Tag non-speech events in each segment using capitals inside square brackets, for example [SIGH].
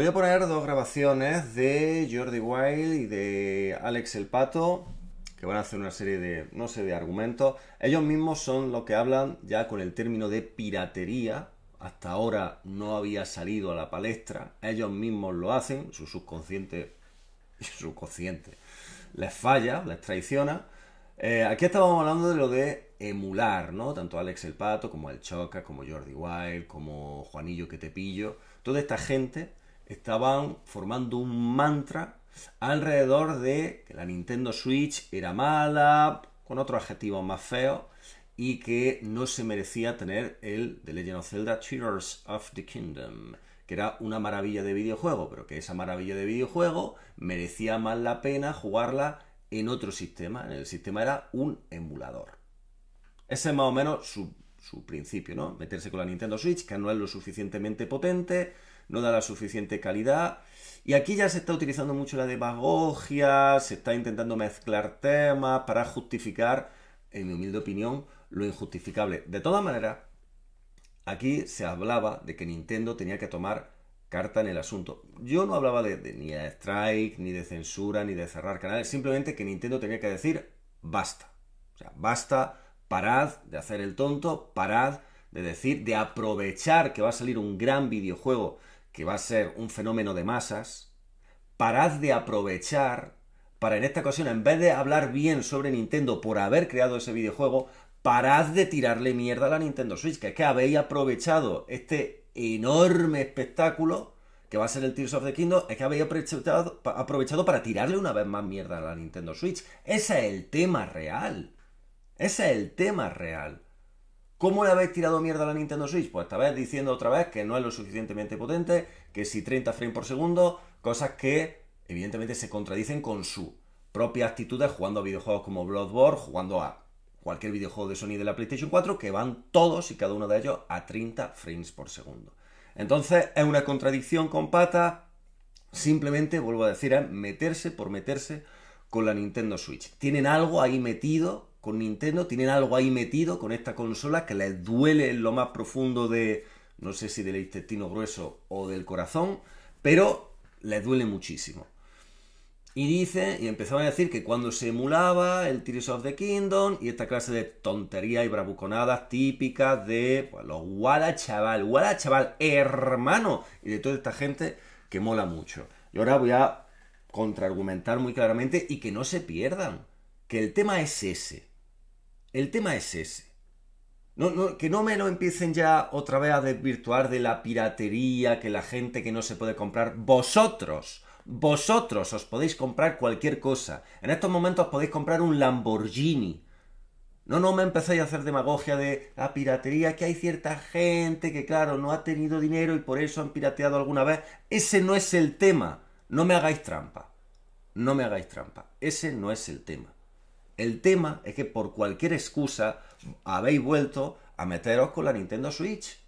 voy a poner dos grabaciones de Jordi Wild y de Alex El Pato, que van a hacer una serie de, no sé, de argumentos. Ellos mismos son los que hablan ya con el término de piratería. Hasta ahora no había salido a la palestra. Ellos mismos lo hacen, su subconsciente, [LAUGHS] su subconsciente les falla, les traiciona. Eh, aquí estábamos hablando de lo de emular, ¿no? Tanto Alex el Pato, como el Choca, como Jordi Wild, como Juanillo que te pillo. Toda esta gente estaban formando un mantra alrededor de que la Nintendo Switch era mala, con otro adjetivo más feo, y que no se merecía tener el The Legend of Zelda Tears of the Kingdom, que era una maravilla de videojuego, pero que esa maravilla de videojuego merecía más la pena jugarla en otro sistema, en el sistema era un emulador. Ese es más o menos su, su principio, ¿no? Meterse con la Nintendo Switch, que no es lo suficientemente potente, no da la suficiente calidad. Y aquí ya se está utilizando mucho la demagogia, se está intentando mezclar temas para justificar, en mi humilde opinión, lo injustificable. De todas maneras, aquí se hablaba de que Nintendo tenía que tomar carta en el asunto. Yo no hablaba de, ni de strike, ni de censura, ni de cerrar canales, simplemente que Nintendo tenía que decir basta. O sea, basta, parad de hacer el tonto, parad de decir, de aprovechar que va a salir un gran videojuego que va a ser un fenómeno de masas, parad de aprovechar para en esta ocasión, en vez de hablar bien sobre Nintendo por haber creado ese videojuego, parad de tirarle mierda a la Nintendo Switch, que es que habéis aprovechado este enorme espectáculo que va a ser el Tears of the Kingdom, es que habéis aprovechado, para tirarle una vez más mierda a la Nintendo Switch. Ese es el tema real. Ese es el tema real. ¿Cómo le habéis tirado mierda a la Nintendo Switch? Pues esta vez diciendo otra vez que no es lo suficientemente potente, que si 30 frames por segundo, cosas que evidentemente se contradicen con su propia actitud de jugando a videojuegos como Bloodborne, jugando a cualquier videojuego de Sony de la PlayStation 4, que van todos y cada uno de ellos a 30 frames por segundo. Entonces es una contradicción con pata, simplemente, vuelvo a decir, a meterse por meterse con la Nintendo Switch. Tienen algo ahí metido con Nintendo, tienen algo ahí metido con esta consola que les duele en lo más profundo de, no sé si del intestino grueso o del corazón, pero les duele muchísimo. Y dice, y empezaban a decir que cuando se emulaba el Tears of the Kingdom y esta clase de tonterías y bravuconadas típicas de pues, los Wala Chaval, Chaval, hermano, y de toda esta gente que mola mucho. Y ahora voy a contraargumentar muy claramente y que no se pierdan, que el tema es ese. El tema es ese. que no me lo empiecen ya otra vez a desvirtuar de la piratería, que la gente que no se puede comprar. Vosotros, vosotros os podéis comprar cualquier cosa. En estos momentos podéis comprar un Lamborghini. No, no me empecéis a hacer demagogia de la piratería, que hay cierta gente que, claro, no ha tenido dinero y por eso han pirateado alguna vez. Ese no es el tema. No me hagáis trampa. No me hagáis trampa. Ese no es el tema. El tema es que por cualquier excusa habéis vuelto a meteros con la Nintendo Switch.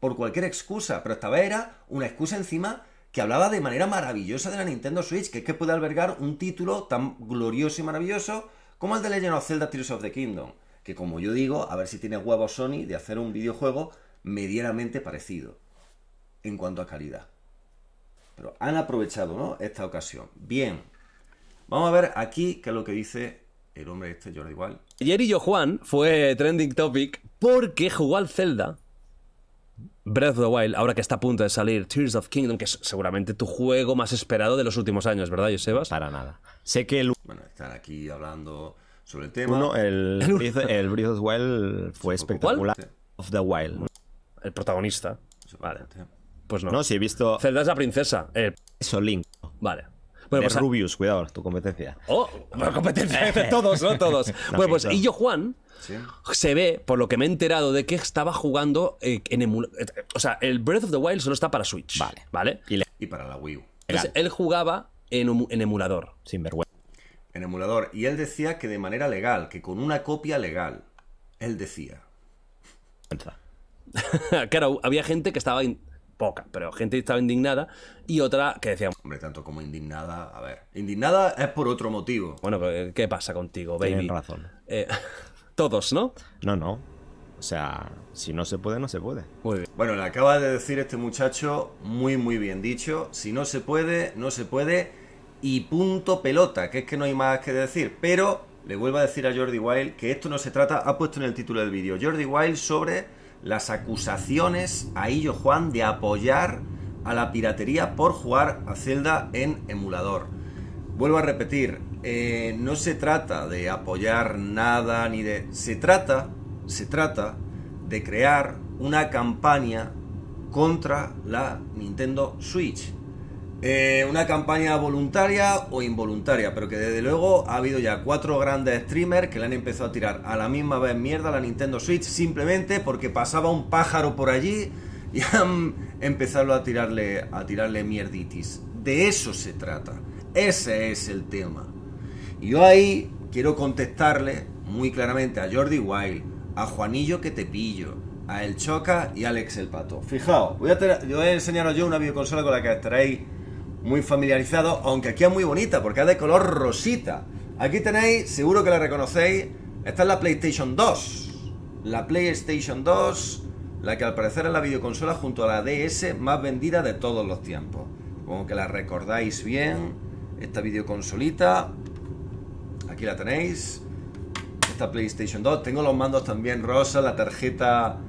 Por cualquier excusa, pero esta vez era una excusa encima que hablaba de manera maravillosa de la Nintendo Switch, que es que puede albergar un título tan glorioso y maravilloso como el de Legend of Zelda Tears of the Kingdom, que como yo digo, a ver si tiene huevos Sony de hacer un videojuego medianamente parecido en cuanto a calidad. Pero han aprovechado, ¿no? Esta ocasión. Bien. Vamos a ver aquí qué es lo que dice el hombre este, igual. y yo Juan fue trending topic porque jugó al Zelda Breath of the Wild, ahora que está a punto de salir Tears of Kingdom, que es seguramente tu juego más esperado de los últimos años, ¿verdad, Josebas? Para nada. Sé que el... Bueno, estar aquí hablando sobre el tema. Bueno, [LAUGHS] el, Breath of the Wild fue espectacular. Of the Wild. El protagonista. Vale. Pues no. No, sí, he visto... Zelda es la princesa. Eso, Link. Vale. Pues, ah, Rubius, cuidado, tu competencia. Oh, competencia de [LAUGHS] todos, ¿no? Todos. bueno, pues yo Juan se ve, por lo que me he enterado, de que estaba jugando eh, en emulador. o sea, el Breath of the Wild solo está para Switch. Vale. ¿Vale? Y, para la Wii U. él jugaba en, emulador. Sin vergüenza. En emulador. Y él decía que de manera legal, que con una copia legal. Él decía. [LAUGHS] claro, había gente que estaba poca pero gente estaba indignada y otra que decía... Hombre, tanto como indignada, a ver, indignada es por otro motivo. Bueno, eh, ¿qué pasa contigo, baby? Tienes razón. Eh, [LAUGHS] todos, ¿no? No, no. O sea, si no se puede, no se puede. Muy bien. Bueno, le acaba de decir este muchacho, muy, muy bien dicho, si no se puede, no se puede y punto pelota, que es que no hay más que decir, pero... Le vuelvo a decir a Jordi Wild que esto no se trata, ha puesto en el título del vídeo, Jordi Wild sobre las acusaciones a Illo Juan de apoyar a la piratería por jugar a Zelda en emulador. Vuelvo a repetir, eh, no se trata de apoyar nada ni de... Se trata, se trata de crear una campaña contra la Nintendo Switch. Eh, una campaña voluntaria o involuntaria, pero que desde luego ha habido ya cuatro grandes streamers que le han empezado a tirar a la misma vez mierda a la Nintendo Switch simplemente porque pasaba un pájaro por allí y [LAUGHS] han empezado a tirarle, a tirarle mierditis. De eso se trata. Ese es el tema. Y yo ahí quiero contestarle muy claramente a Jordi Wild, a Juanillo que te pillo, a El Choca y a Alex el Pato. Fijaos, voy a, yo voy a enseñaros yo una videoconsola con la que estaréis muy familiarizado, aunque aquí es muy bonita porque es de color rosita. Aquí tenéis, seguro que la reconocéis, esta es la PlayStation 2. La PlayStation 2, la que al parecer es la videoconsola junto a la DS más vendida de todos los tiempos. Como que la recordáis bien, esta videoconsolita, aquí la tenéis. Esta PlayStation 2, tengo los mandos también rosa, la tarjeta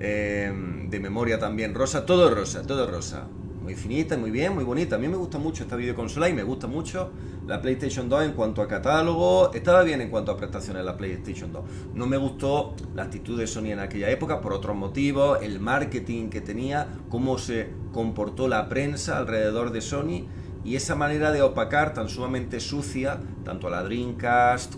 eh, de memoria también rosa, todo rosa, todo rosa infinita, muy bien, muy bonita. A mí me gusta mucho esta videoconsola y me gusta mucho la PlayStation 2 en cuanto a catálogo. Estaba bien en cuanto a prestaciones la PlayStation 2. No me gustó la actitud de Sony en aquella época por otros motivos, el marketing que tenía, cómo se comportó la prensa alrededor de Sony y esa manera de opacar tan sumamente sucia tanto a la Dreamcast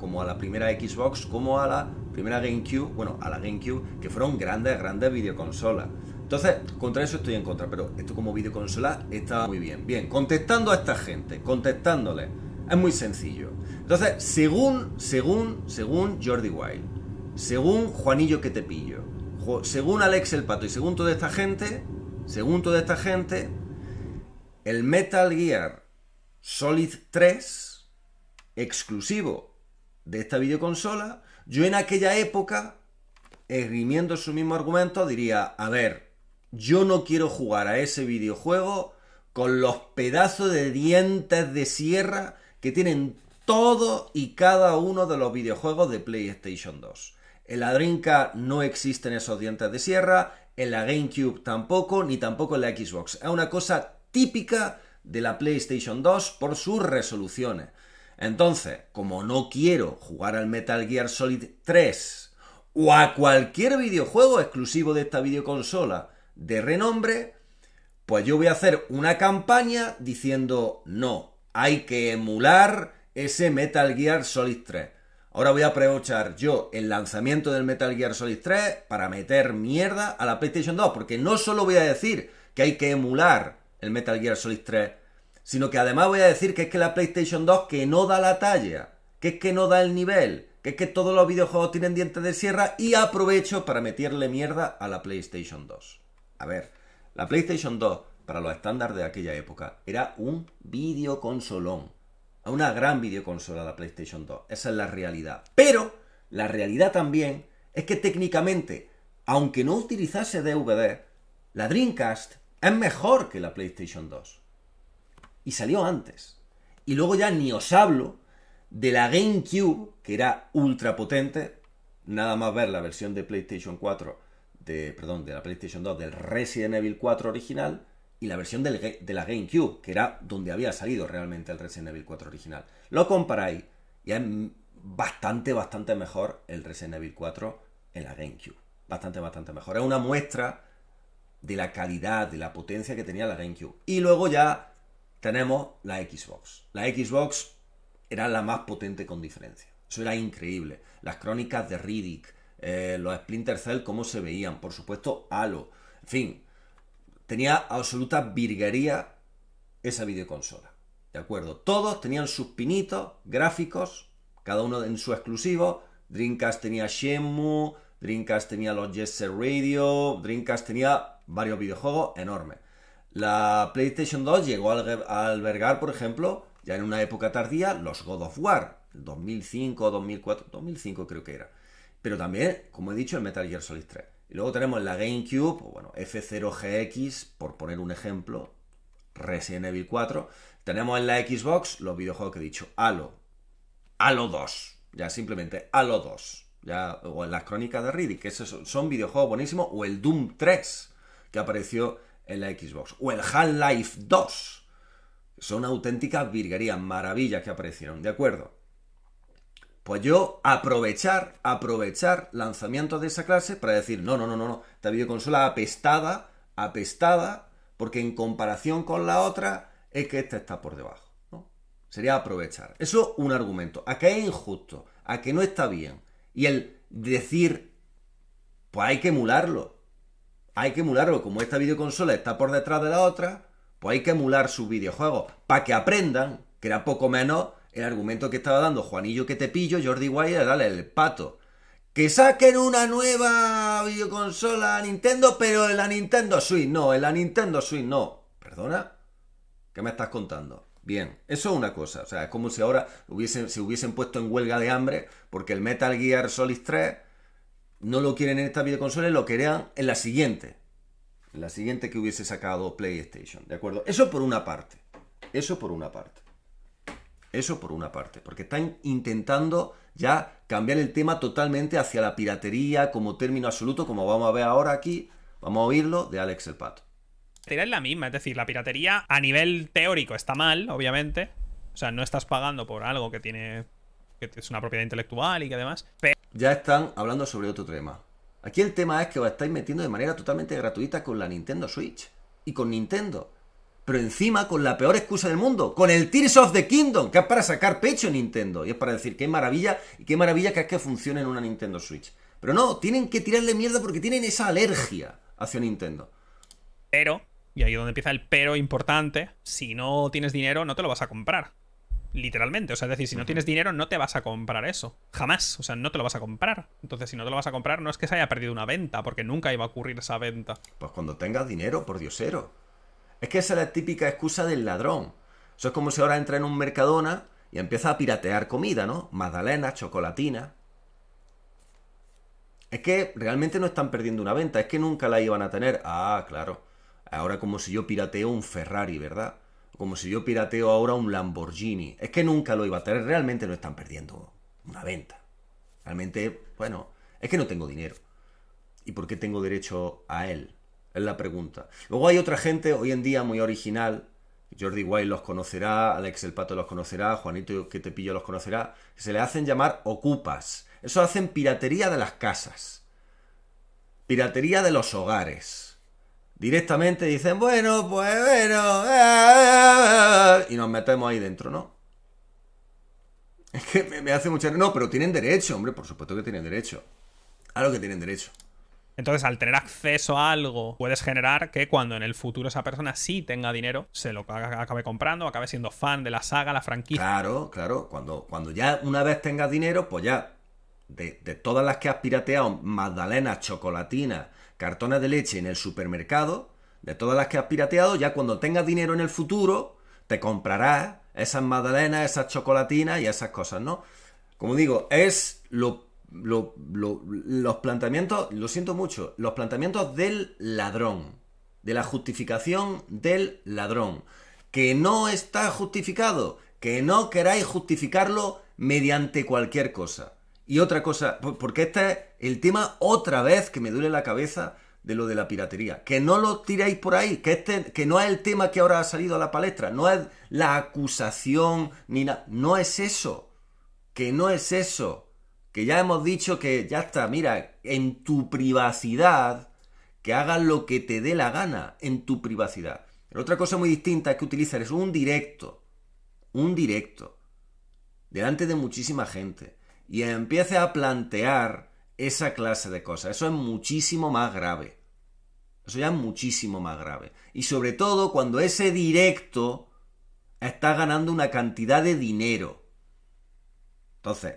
como a la primera Xbox como a la primera GameCube, bueno, a la GameCube, que fueron grandes, grandes videoconsolas. Entonces, contra eso estoy en contra, pero esto como videoconsola está muy bien. Bien, contestando a esta gente, contestándole, es muy sencillo. Entonces, según, según, según Jordi Wild, según Juanillo que te pillo, según Alex el Pato y según toda esta gente, según toda esta gente, el Metal Gear Solid 3, exclusivo de esta videoconsola, yo en aquella época, esgrimiendo su mismo argumento, diría, a ver, yo no quiero jugar a ese videojuego con los pedazos de dientes de sierra que tienen todo y cada uno de los videojuegos de PlayStation 2. En la Dreamcast no existen esos dientes de sierra, en la GameCube tampoco, ni tampoco en la Xbox. Es una cosa típica de la PlayStation 2 por sus resoluciones. Entonces, como no quiero jugar al Metal Gear Solid 3 o a cualquier videojuego exclusivo de esta videoconsola, de renombre, pues yo voy a hacer una campaña diciendo no, hay que emular ese Metal Gear Solid 3. Ahora voy a aprovechar yo el lanzamiento del Metal Gear Solid 3 para meter mierda a la PlayStation 2, porque no solo voy a decir que hay que emular el Metal Gear Solid 3, sino que además voy a decir que es que la PlayStation 2 que no da la talla, que es que no da el nivel, que es que todos los videojuegos tienen dientes de sierra y aprovecho para meterle mierda a la PlayStation 2. A ver, la PlayStation 2, para los estándares de aquella época, era un videoconsolón. Una gran videoconsola la PlayStation 2. Esa es la realidad. Pero la realidad también es que técnicamente, aunque no utilizase DVD, la Dreamcast es mejor que la PlayStation 2. Y salió antes. Y luego ya ni os hablo de la GameCube, que era ultra potente. Nada más ver la versión de PlayStation 4 perdón, de la PlayStation 2 del Resident Evil 4 original y la versión de la GameCube, que era donde había salido realmente el Resident Evil 4 original. Lo comparáis y es bastante, bastante mejor el Resident Evil 4 en la GameCube. Bastante, bastante mejor. Es una muestra de la calidad, de la potencia que tenía la GameCube. Y luego ya tenemos la Xbox. La Xbox era la más potente con diferencia. Eso era increíble. Las crónicas de Riddick, eh, los Splinter Cell, cómo se veían, por supuesto, Halo. En fin, tenía absoluta virguería esa videoconsola. ¿De acuerdo? Todos tenían sus pinitos gráficos, cada uno en su exclusivo. Dreamcast tenía Shenmue, Dreamcast tenía los Jesse Radio, Dreamcast tenía varios videojuegos enormes. La PlayStation 2 llegó a albergar, por ejemplo, ya en una época tardía, los God of War, 2005, 2004, 2005 creo que era. Pero también, como he dicho, el Metal Gear Solid 3. Y luego tenemos la GameCube, o pues bueno, F0GX, por poner un ejemplo, Resident Evil 4. Tenemos en la Xbox los videojuegos que he dicho, Halo, Halo 2, ya simplemente Halo 2, ya, o en las crónicas de Riddick, que son videojuegos buenísimos, o el Doom 3, que apareció en la Xbox, o el Half-Life 2. Son auténticas virguerías, maravillas que aparecieron, ¿de acuerdo? Pues yo aprovechar, aprovechar lanzamientos de esa clase para decir, no, no, no, no, no, esta videoconsola apestada, apestada, porque en comparación con la otra es que esta está por debajo. ¿no? Sería aprovechar. Eso un argumento. A que es injusto, a que no está bien. Y el decir, pues hay que emularlo. Hay que emularlo. Como esta videoconsola está por detrás de la otra, pues hay que emular sus videojuegos para que aprendan, que era poco menos el argumento que estaba dando Juanillo que te pillo, Jordi Wild dale, el pato. Que saquen una nueva videoconsola Nintendo, pero en la Nintendo Switch no, en la Nintendo Switch no. ¿Perdona? ¿Qué me estás contando? Bien, eso es una cosa. O sea, es como si ahora hubiesen, se hubiesen puesto en huelga de hambre porque el Metal Gear Solid 3 no lo quieren en esta videoconsola y lo querían en la siguiente. En la siguiente que hubiese sacado PlayStation. ¿De acuerdo? Eso por una parte. Eso por una parte. Eso por una parte, porque están intentando ya cambiar el tema totalmente hacia la piratería como término absoluto, como vamos a ver ahora aquí, vamos a oírlo de Alex el Pato. es la misma, es decir, la piratería a nivel teórico está mal, obviamente. O sea, no estás pagando por algo que tiene que es una propiedad intelectual y que demás, Pero... Ya están hablando sobre otro tema. Aquí el tema es que os estáis metiendo de manera totalmente gratuita con la Nintendo Switch y con Nintendo pero encima con la peor excusa del mundo, con el Tears of the Kingdom, que es para sacar pecho Nintendo. Y es para decir qué maravilla y qué maravilla que es que funcione en una Nintendo Switch. Pero no, tienen que tirarle mierda porque tienen esa alergia hacia Nintendo. Pero, y ahí es donde empieza el pero importante, si no tienes dinero no te lo vas a comprar. Literalmente, o sea, es decir, si no tienes dinero no te vas a comprar eso. Jamás, o sea, no te lo vas a comprar. Entonces, si no te lo vas a comprar no es que se haya perdido una venta, porque nunca iba a ocurrir esa venta. Pues cuando tengas dinero, por diosero. Es que esa es la típica excusa del ladrón. Eso es como si ahora entra en un Mercadona y empieza a piratear comida, ¿no? Magdalenas, chocolatina. Es que realmente no están perdiendo una venta, es que nunca la iban a tener. Ah, claro. Ahora como si yo pirateo un Ferrari, ¿verdad? Como si yo pirateo ahora un Lamborghini. Es que nunca lo iba a tener, realmente no están perdiendo una venta. Realmente, bueno, es que no tengo dinero. ¿Y por qué tengo derecho a él? Es la pregunta. Luego hay otra gente hoy en día muy original. Jordi White los conocerá, Alex El Pato los conocerá, Juanito Que Te Pillo los conocerá. se le hacen llamar ocupas. Eso hacen piratería de las casas. Piratería de los hogares. Directamente dicen, bueno, pues bueno. Eh, eh, eh", y nos metemos ahí dentro, ¿no? Es que me, hace mucha... No, pero tienen derecho, hombre, por supuesto que tienen derecho. A lo que tienen derecho. Entonces, al tener acceso a algo, puedes generar que cuando en el futuro esa persona sí tenga dinero, se lo acabe comprando, acabe siendo fan de la saga, la franquicia. Claro, claro. Cuando, cuando ya una vez tengas dinero, pues ya, de, todas las que has pirateado, magdalenas, chocolatina, cartones de leche en el supermercado, de todas las que has pirateado, ya cuando tengas dinero en el futuro, te comprarás esas magdalenas, esas chocolatinas y esas cosas, ¿no? Como digo, es lo los planteamientos, lo siento mucho, los planteamientos del ladrón, de la justificación del ladrón, que no está justificado, que no queráis justificarlo mediante cualquier cosa. Y otra cosa, porque este es el tema otra vez que me duele la cabeza de lo de la piratería. Que no lo tiréis por ahí, que, este, que no es el tema que ahora ha salido a la palestra, no es la acusación ni no es eso, que no es eso que ya hemos dicho que ya está, mira, en tu privacidad, que hagas lo que te dé la gana, en tu privacidad. Pero otra cosa muy distinta es que utilizar es un directo, un directo, delante de muchísima gente, y empiece a plantear esa clase de cosas. Eso es muchísimo más grave. Eso ya es muchísimo más grave. Y sobre todo cuando ese directo está ganando una cantidad de dinero. Entonces,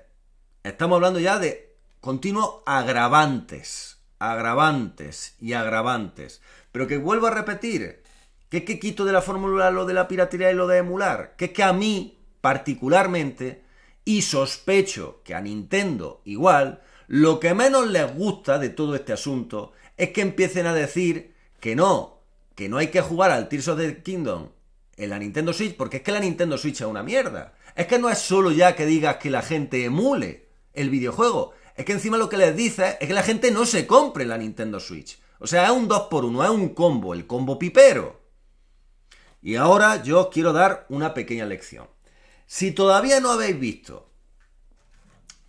Estamos hablando ya de continuos agravantes, agravantes y agravantes. Pero que vuelvo a repetir, que es que quito de la fórmula lo de la piratería y lo de emular, que es que a mí particularmente, y sospecho que a Nintendo igual, lo que menos les gusta de todo este asunto es que empiecen a decir que no, que no hay que jugar al Tears of the Kingdom en la Nintendo Switch, porque es que la Nintendo Switch es una mierda. Es que no es solo ya que digas que la gente emule, el videojuego. Es que encima lo que les dice es que la gente no se compre la Nintendo Switch. O sea, es un 2x1, es un combo, el combo pipero. Y ahora yo os quiero dar una pequeña lección. Si todavía no habéis visto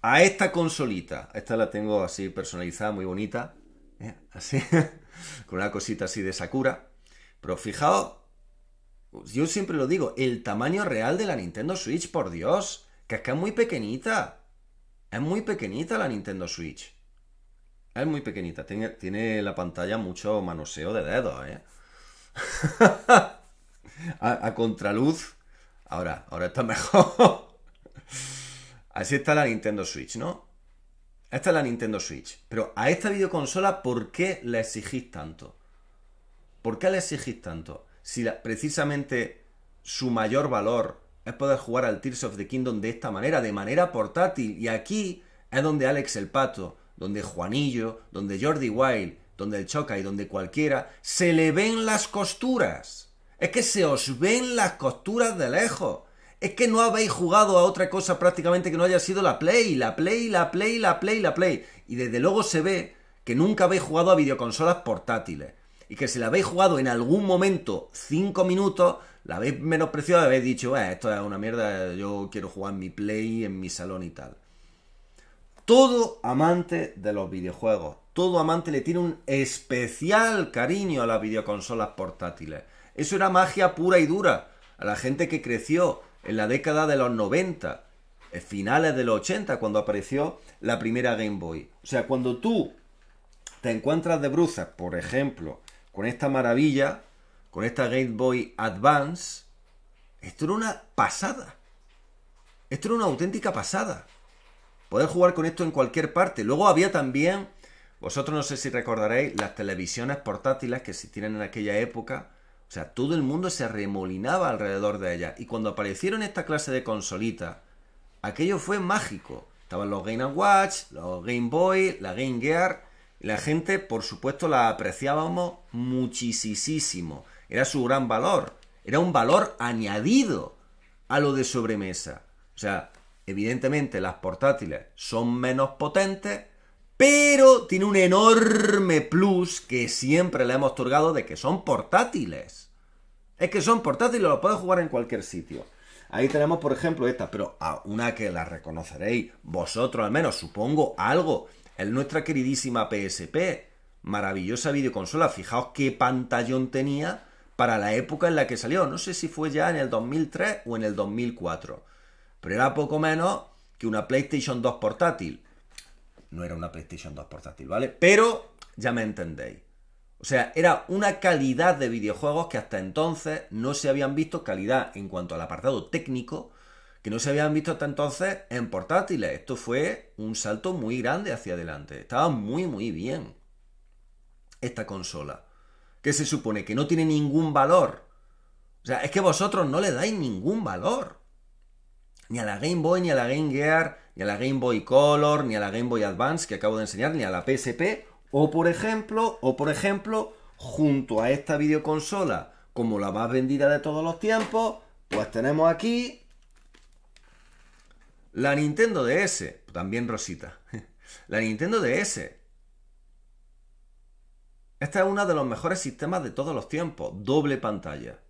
a esta consolita, esta la tengo así personalizada, muy bonita, ¿eh? así, [LAUGHS] con una cosita así de Sakura, pero fijaos, yo siempre lo digo, el tamaño real de la Nintendo Switch, por Dios, que es que es muy pequeñita. Es muy pequeñita la Nintendo Switch. Es muy pequeñita. Tiene, tiene la pantalla mucho manoseo de dedos, ¿eh? [LAUGHS] a, contraluz. Ahora, ahora está mejor. [LAUGHS] Así está la Nintendo Switch, ¿no? Esta es la Nintendo Switch. Pero a esta videoconsola, ¿por qué la exigís tanto? ¿Por qué la exigís tanto? Si precisamente su mayor valor es poder jugar al Tears of the Kingdom de esta manera, de manera portátil. Y aquí es donde Alex el Pato, donde Juanillo, donde Jordi Wild, donde el Choca y donde cualquiera, se le ven las costuras. Es que se os ven las costuras de lejos. Es que no habéis jugado a otra cosa prácticamente que no haya sido la Play, la Play, la Play, la Play, la Play. Y desde luego se ve que nunca habéis jugado a videoconsolas portátiles y que si la habéis jugado en algún momento 5 minutos, la habéis menospreciado y habéis dicho, esto es una mierda, yo quiero jugar mi play, en mi salón y tal. Todo amante de los videojuegos, todo amante le tiene un especial cariño a las videoconsolas portátiles. Eso era magia pura y dura. A la gente que creció en la década de los 90, eh, finales de los 80, cuando apareció la primera Game Boy. O sea, cuando tú te encuentras de bruces, por ejemplo, con esta maravilla, con esta Game Boy Advance, esto era una pasada. Esto era una auténtica pasada. Poder jugar con esto en cualquier parte. Luego había también, vosotros no sé si recordaréis, las televisiones portátiles que existían en aquella época. O sea, todo el mundo se remolinaba alrededor de ellas Y cuando aparecieron esta clase de consolitas, aquello fue mágico. Estaban los Game Watch, los Game Boy, la Game Gear. La gente, por supuesto, la apreciábamos muchísimo. Era su gran valor. Era un valor añadido a lo de sobremesa. O sea, evidentemente las portátiles son menos potentes, pero tiene un enorme plus que siempre le hemos otorgado de que son portátiles. Es que son portátiles, lo puedes jugar en cualquier sitio. Ahí tenemos, por ejemplo, esta, pero a una que la reconoceréis vosotros al menos, supongo, algo nuestra queridísima PSP, maravillosa videoconsola. Fijaos qué pantallón tenía para la época en la que salió. No sé si fue ya en el 2003 o en el 2004. Pero era poco menos que una PlayStation 2 portátil. No era una PlayStation 2 portátil, ¿vale? Pero ya me entendéis. O sea, era una calidad de videojuegos que hasta entonces no se habían visto calidad en cuanto al apartado técnico, que no se habían visto hasta entonces en portátiles. Esto fue un salto muy grande hacia adelante. Estaba muy, muy bien esta consola. Que se supone que no tiene ningún valor. O sea, es que vosotros no le dais ningún valor. Ni a la Game Boy, ni a la Game Gear, ni a la Game Boy Color, ni a la Game Boy Advance que acabo de enseñar, ni a la PSP. O por ejemplo, o por ejemplo, junto a esta videoconsola, como la más vendida de todos los tiempos, pues tenemos aquí la Nintendo DS, también Rosita. [LAUGHS] La Nintendo DS. Esta es una de los mejores sistemas de todos los tiempos. Doble pantalla.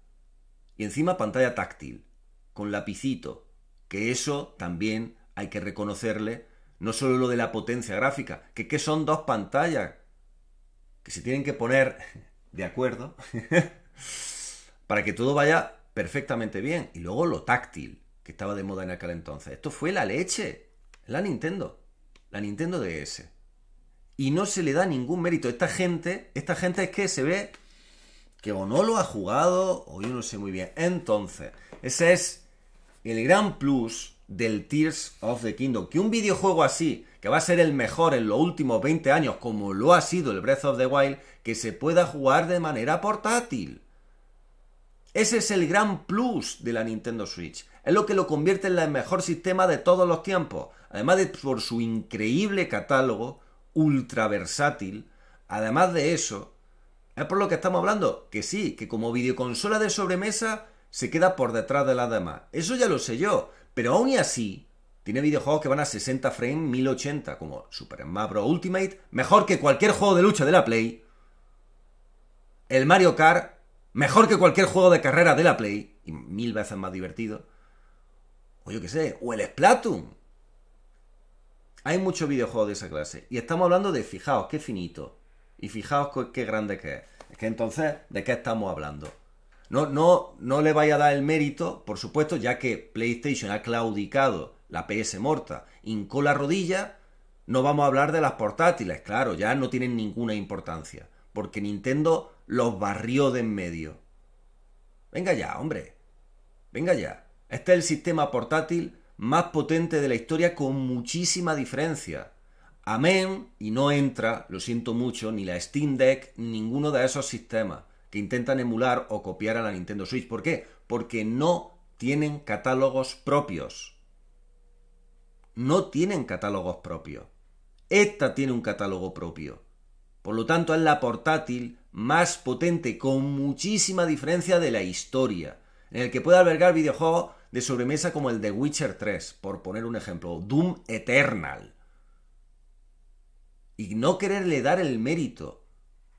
Y encima pantalla táctil. Con lapicito. Que eso también hay que reconocerle. No solo lo de la potencia gráfica. Que, que son dos pantallas. Que se tienen que poner [LAUGHS] de acuerdo. [LAUGHS] para que todo vaya perfectamente bien. Y luego lo táctil estaba de moda en aquel entonces. Esto fue la leche. La Nintendo. La Nintendo DS. Y no se le da ningún mérito. Esta gente, esta gente es que se ve que o no lo ha jugado o yo no sé muy bien. Entonces, ese es el gran plus del Tears of the Kingdom. Que un videojuego así, que va a ser el mejor en los últimos 20 años, como lo ha sido el Breath of the Wild, que se pueda jugar de manera portátil. Ese es el gran plus de la Nintendo Switch. Es lo que lo convierte en el mejor sistema de todos los tiempos. Además de por su increíble catálogo, ultra versátil. Además de eso, es por lo que estamos hablando. Que sí, que como videoconsola de sobremesa se queda por detrás de la demás. Eso ya lo sé yo. Pero aún y así, tiene videojuegos que van a 60 frames 1080, como Super Smash Bros. Ultimate, mejor que cualquier juego de lucha de la Play. El Mario Kart mejor que cualquier juego de carrera de la Play, y mil veces más divertido, o yo qué sé, o el Splatoon. Hay muchos videojuegos de esa clase, y estamos hablando de, fijaos, qué finito, y fijaos qué grande que es. Es que entonces, ¿de qué estamos hablando? No, no, no le vaya a dar el mérito, por supuesto, ya que PlayStation ha claudicado la PS Morta, hincó la rodilla, no vamos a hablar de las portátiles, claro, ya no tienen ninguna importancia, porque Nintendo los barrió de en medio. Venga ya, hombre. Venga ya. Este es el sistema portátil más potente de la historia con muchísima diferencia. Amén y no entra, lo siento mucho, ni la Steam Deck, ninguno de esos sistemas que intentan emular o copiar a la Nintendo Switch. ¿Por qué? Porque no tienen catálogos propios. No tienen catálogos propios. Esta tiene un catálogo propio. Por lo tanto, es la portátil más potente, con muchísima diferencia de la historia, en el que puede albergar videojuegos de sobremesa como el de Witcher 3, por poner un ejemplo, Doom Eternal. Y no quererle dar el mérito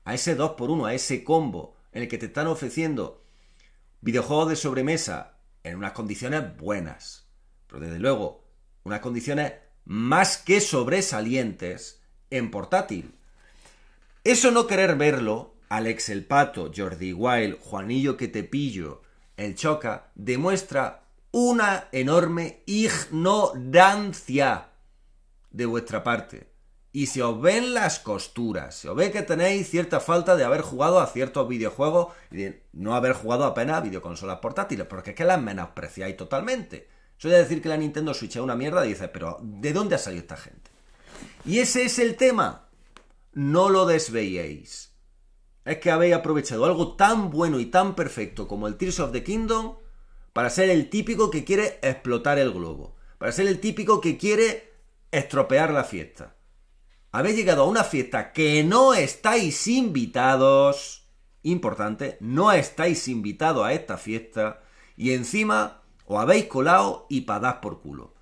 a ese 2x1, a ese combo, en el que te están ofreciendo videojuegos de sobremesa en unas condiciones buenas, pero desde luego, unas condiciones más que sobresalientes en portátil. Eso no querer verlo Alex el Pato, Jordi Wild, Juanillo que te pillo, el Choca, demuestra una enorme ignorancia de vuestra parte. Y se os ven las costuras, se os ve que tenéis cierta falta de haber jugado a ciertos videojuegos y de no haber jugado apenas a videoconsolas portátiles, porque es que las menospreciáis totalmente. Eso de decir que la Nintendo Switch es una mierda, dice, pero ¿de dónde ha salido esta gente? Y ese es el tema. No lo desveíais es que habéis aprovechado algo tan bueno y tan perfecto como el Tears of the Kingdom para ser el típico que quiere explotar el globo, para ser el típico que quiere estropear la fiesta. Habéis llegado a una fiesta que no estáis invitados. Importante, no estáis invitados a esta fiesta y encima os habéis colado y padás por culo.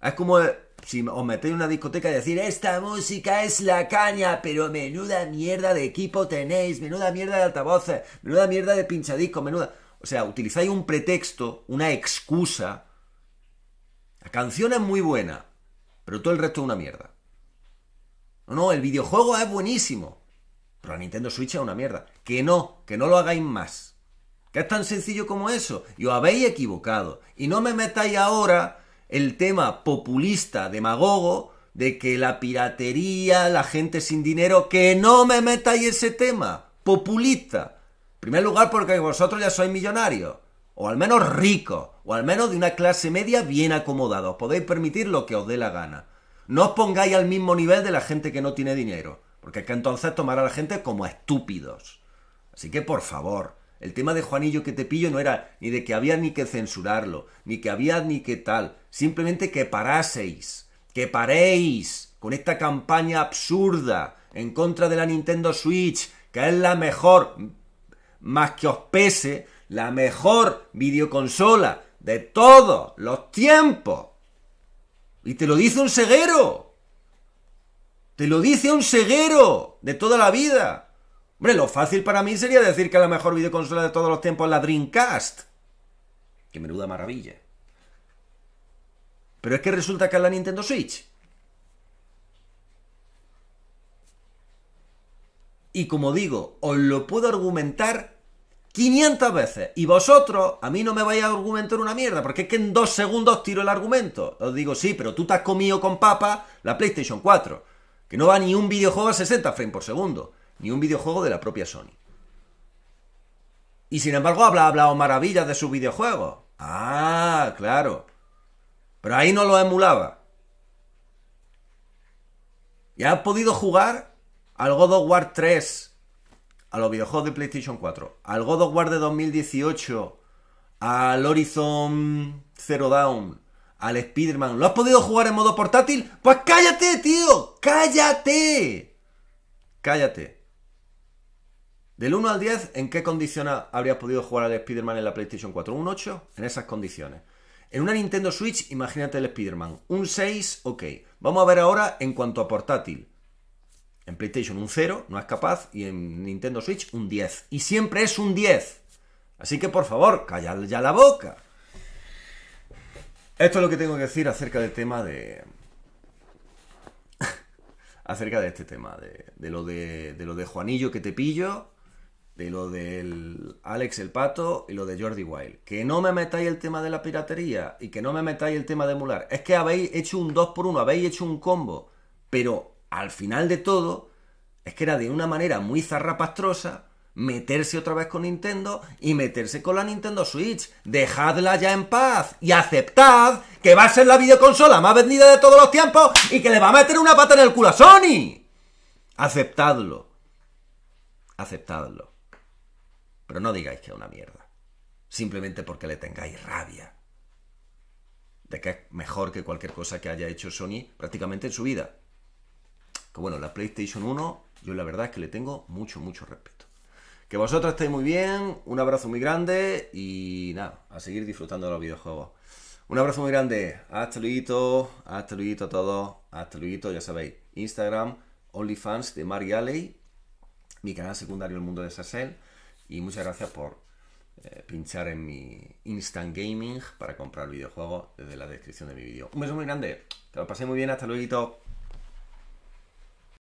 Es como si os metéis en una discoteca y decir, esta música es la caña, pero menuda mierda de equipo tenéis, menuda mierda de altavoces, menuda mierda de pinchadisco, menuda... O sea, utilizáis un pretexto, una excusa. La canción es muy buena, pero todo el resto es una mierda. No, no, el videojuego es buenísimo, pero la Nintendo Switch es una mierda. Que no, que no lo hagáis más. Que es tan sencillo como eso. Y os habéis equivocado. Y no me metáis ahora el tema populista, demagogo, de que la piratería, la gente sin dinero, que no me metáis ese tema, populista. En primer lugar porque vosotros ya sois millonarios, o al menos ricos, o al menos de una clase media bien acomodada, podéis permitir lo que os dé la gana. No os pongáis al mismo nivel de la gente que no tiene dinero, porque es que entonces tomará a la gente como estúpidos. Así que por favor, el tema de Juanillo que te pillo no era ni de que había ni que censurarlo, ni que había ni que tal, simplemente que paraseis, que paréis con esta campaña absurda en contra de la Nintendo Switch, que es la mejor, más que os pese, la mejor videoconsola de todos los tiempos. Y te lo dice un ceguero. Te lo dice un ceguero de toda la vida. Hombre, lo fácil para mí sería decir que la mejor videoconsola de todos los tiempos es la Dreamcast. Que menuda maravilla. Pero es que resulta que es la Nintendo Switch. Y como digo, os lo puedo argumentar 500 veces. Y vosotros, a mí no me vais a argumentar una mierda, porque es que en dos segundos tiro el argumento. Os digo, sí, pero tú te has comido con papa la PlayStation 4, que no va ni un videojuego a 60 frames por segundo ni un videojuego de la propia Sony. Y sin embargo, Ha hablado maravillas de su videojuego. Ah, claro. Pero ahí no lo emulaba. Y ha podido jugar al God of War 3, a los videojuegos de PlayStation 4, al God of War de 2018, al Horizon Zero Dawn, al Spider-Man. ¿Lo has podido jugar en modo portátil? Pues cállate, tío. Cállate. Cállate. Del 1 al 10, ¿en qué condiciones habrías podido jugar al Spider-Man en la PlayStation 4? ¿Un 8? En esas condiciones. En una Nintendo Switch, imagínate el Spider-Man. Un 6, ok. Vamos a ver ahora en cuanto a portátil. En PlayStation un 0, no es capaz, y en Nintendo Switch un 10. Y siempre es un 10. Así que por favor, callad ya la boca. Esto es lo que tengo que decir acerca del tema de. [LAUGHS] acerca de este tema, de, de, lo de, de lo de Juanillo que te pillo de lo del Alex el Pato y lo de Jordi Wild. Que no me metáis el tema de la piratería y que no me metáis el tema de emular. Es que habéis hecho un 2 por 1 habéis hecho un combo. Pero al final de todo, es que era de una manera muy zarrapastrosa meterse otra vez con Nintendo y meterse con la Nintendo Switch. Dejadla ya en paz y aceptad que va a ser la videoconsola más vendida de todos los tiempos y que le va a meter una pata en el culo a Sony. Aceptadlo. Aceptadlo. Pero no digáis que es una mierda. Simplemente porque le tengáis rabia. De que es mejor que cualquier cosa que haya hecho Sony prácticamente en su vida. Que bueno, la PlayStation 1, yo la verdad es que le tengo mucho, mucho respeto. Que vosotros estéis muy bien, un abrazo muy grande y nada, a seguir disfrutando de los videojuegos. Un abrazo muy grande, hasta luego, hasta luego a todos, hasta luego, ya sabéis, Instagram, OnlyFans de Mari Alley, mi canal secundario El Mundo de Sassel, y muchas gracias por eh, pinchar en mi Instant Gaming para comprar videojuegos desde la descripción de mi vídeo. Un beso muy grande, que lo pasé muy bien, hasta luego.